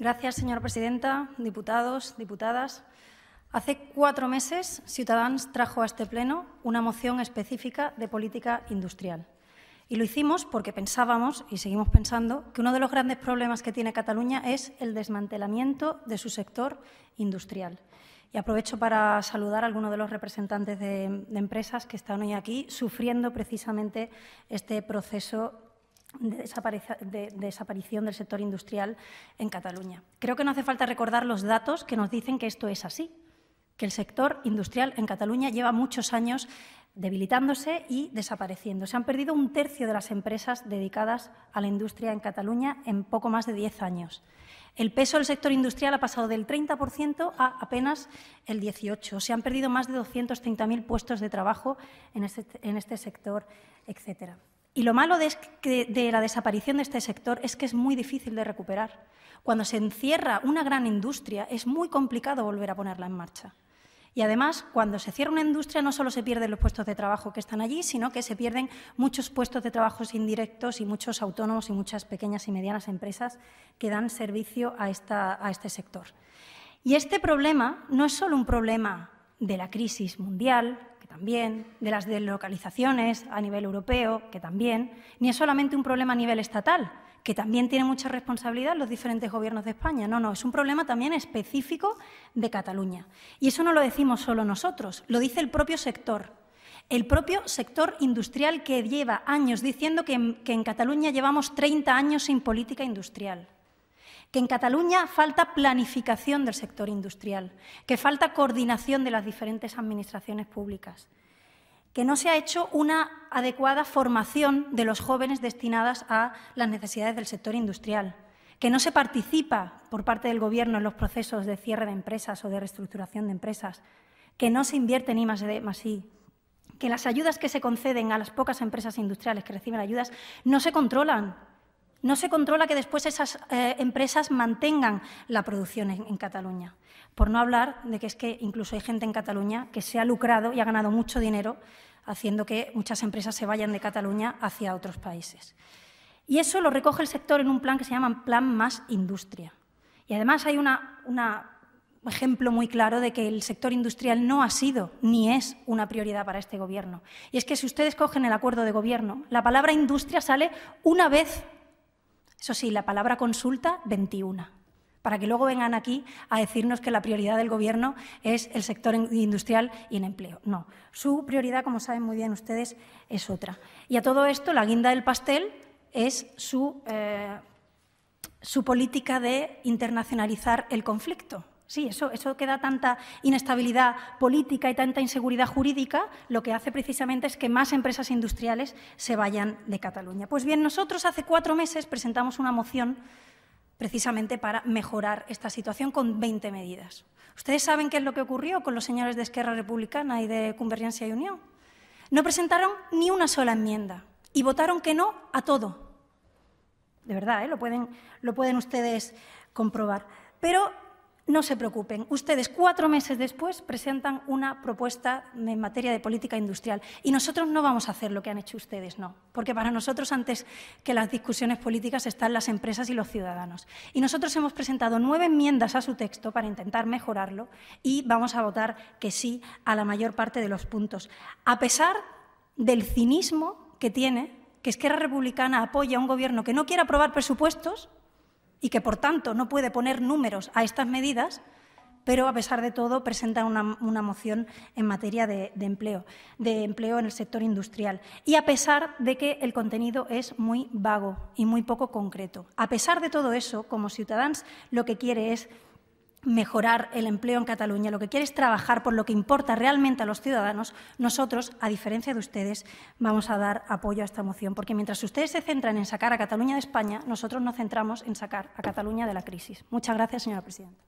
Gracias, señora presidenta, diputados, diputadas. Hace cuatro meses, Ciudadanos trajo a este Pleno una moción específica de política industrial. Y lo hicimos porque pensábamos, y seguimos pensando, que uno de los grandes problemas que tiene Cataluña es el desmantelamiento de su sector industrial. Y aprovecho para saludar a algunos de los representantes de, de empresas que están hoy aquí sufriendo precisamente este proceso de, desaparición del sector industrial en Cataluña. Creo que no hace falta recordar los datos que nos dicen que esto es así, que el sector industrial en Cataluña lleva muchos años debilitándose y desapareciendo. Se han perdido un tercio de las empresas dedicadas a la industria en Cataluña en poco más de diez años. El peso del sector industrial ha pasado del 30% a apenas el 18%. Se han perdido más de 230.000 puestos de trabajo en este, en este sector, etcétera. Y lo malo de, la desaparición de este sector es que es muy difícil de recuperar. Cuando se encierra una gran industria es muy complicado volver a ponerla en marcha. Y además, cuando se cierra una industria no solo se pierden los puestos de trabajo que están allí, sino que se pierden muchos puestos de trabajo indirectos y muchos autónomos y muchas pequeñas y medianas empresas que dan servicio a, a este sector. Y este problema no es solo un problema de la crisis mundial, también, de las deslocalizaciones a nivel europeo, que también, ni es solamente un problema a nivel estatal, que también tiene mucha responsabilidad los diferentes gobiernos de España. No, no, es un problema también específico de Cataluña. Y eso no lo decimos solo nosotros, lo dice el propio sector. El propio sector industrial que lleva años diciendo que en, que en Cataluña llevamos 30 años sin política industrial que en Cataluña falta planificación del sector industrial, que falta coordinación de las diferentes administraciones públicas, que no se ha hecho una adecuada formación de los jóvenes destinadas a las necesidades del sector industrial, que no se participa por parte del Gobierno en los procesos de cierre de empresas o de reestructuración de empresas, que no se invierte en más de más y que las ayudas que se conceden a las pocas empresas industriales que reciben ayudas no se controlan no se controla que después esas eh, empresas mantengan la producción en, Cataluña. Por no hablar de que es que incluso hay gente en Cataluña que se ha lucrado y ha ganado mucho dinero haciendo que muchas empresas se vayan de Cataluña hacia otros países. Y eso lo recoge el sector en un plan que se llama Plan Más Industria. Y además hay un ejemplo muy claro de que el sector industrial no ha sido ni es una prioridad para este gobierno. Y es que si ustedes cogen el acuerdo de gobierno, la palabra industria sale una vez eso sí, la palabra consulta, 21. Para que luego vengan aquí a decirnos que la prioridad del Gobierno es el sector industrial y el empleo. No, su prioridad, como saben muy bien ustedes, es otra. Y a todo esto, la guinda del pastel es su, eh, su política de internacionalizar el conflicto. Sí, eso, eso que da tanta inestabilidad política y tanta inseguridad jurídica, lo que hace precisamente es que más empresas industriales se vayan de Cataluña. Pues bien, nosotros hace cuatro meses presentamos una moción precisamente para mejorar esta situación con 20 medidas. Ustedes saben qué es lo que ocurrió con los señores de Esquerra Republicana y de Convergencia y Unión. No presentaron ni una sola enmienda y votaron que no a todo. De verdad, ¿eh? lo, pueden, lo pueden ustedes comprobar. Pero no se preocupen, ustedes cuatro meses después presentan una propuesta en materia de política industrial y nosotros no vamos a hacer lo que han hecho ustedes, no, porque para nosotros antes que las discusiones políticas están las empresas y los ciudadanos. Y nosotros hemos presentado nueve enmiendas a su texto para intentar mejorarlo y vamos a votar que sí a la mayor parte de los puntos, a pesar del cinismo que tiene que Esquerra Republicana apoya a un gobierno que no quiere aprobar presupuestos y que, por tanto, no puede poner números a estas medidas, pero a pesar de todo presenta una, moción en materia de, empleo, de empleo en el sector industrial. Y a pesar de que el contenido es muy vago y muy poco concreto. A pesar de todo eso, como ciudadanos lo que quiere es mejorar el empleo en Cataluña, lo que quiere es trabajar por lo que importa realmente a los ciudadanos, nosotros, a diferencia de ustedes, vamos a dar apoyo a esta moción, porque mientras ustedes se centran en sacar a Cataluña de España, nosotros nos centramos en sacar a Cataluña de la crisis. Muchas gracias, señora presidenta.